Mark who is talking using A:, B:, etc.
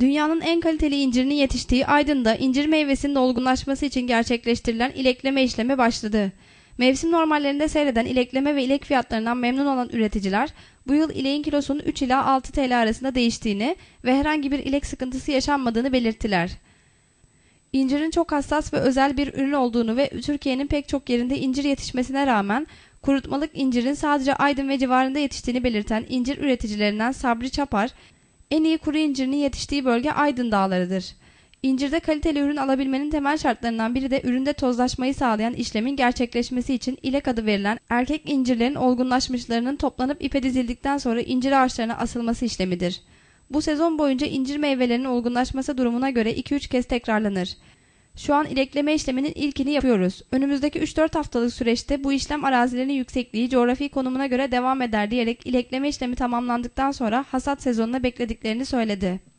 A: Dünyanın en kaliteli incirinin yetiştiği Aydın'da incir meyvesinin olgunlaşması için gerçekleştirilen ilekleme işlemi başladı. Mevsim normallerinde seyreden ilekleme ve ilek fiyatlarından memnun olan üreticiler bu yıl ileğin kilosunun 3 ila 6 TL arasında değiştiğini ve herhangi bir ilek sıkıntısı yaşanmadığını belirttiler. İncirin çok hassas ve özel bir ürün olduğunu ve Türkiye'nin pek çok yerinde incir yetişmesine rağmen kurutmalık incirin sadece Aydın ve civarında yetiştiğini belirten incir üreticilerinden Sabri Çapar, en iyi kuru incirini yetiştiği bölge Aydın Dağları'dır. İncirde kaliteli ürün alabilmenin temel şartlarından biri de üründe tozlaşmayı sağlayan işlemin gerçekleşmesi için ilek adı verilen erkek incirlerin olgunlaşmışlarının toplanıp ipe dizildikten sonra incir ağaçlarına asılması işlemidir. Bu sezon boyunca incir meyvelerinin olgunlaşması durumuna göre 2-3 kez tekrarlanır. Şu an ilekleme işleminin ilkini yapıyoruz. Önümüzdeki 3-4 haftalık süreçte bu işlem arazilerin yüksekliği coğrafi konumuna göre devam eder diyerek ilekleme işlemi tamamlandıktan sonra hasat sezonuna beklediklerini söyledi.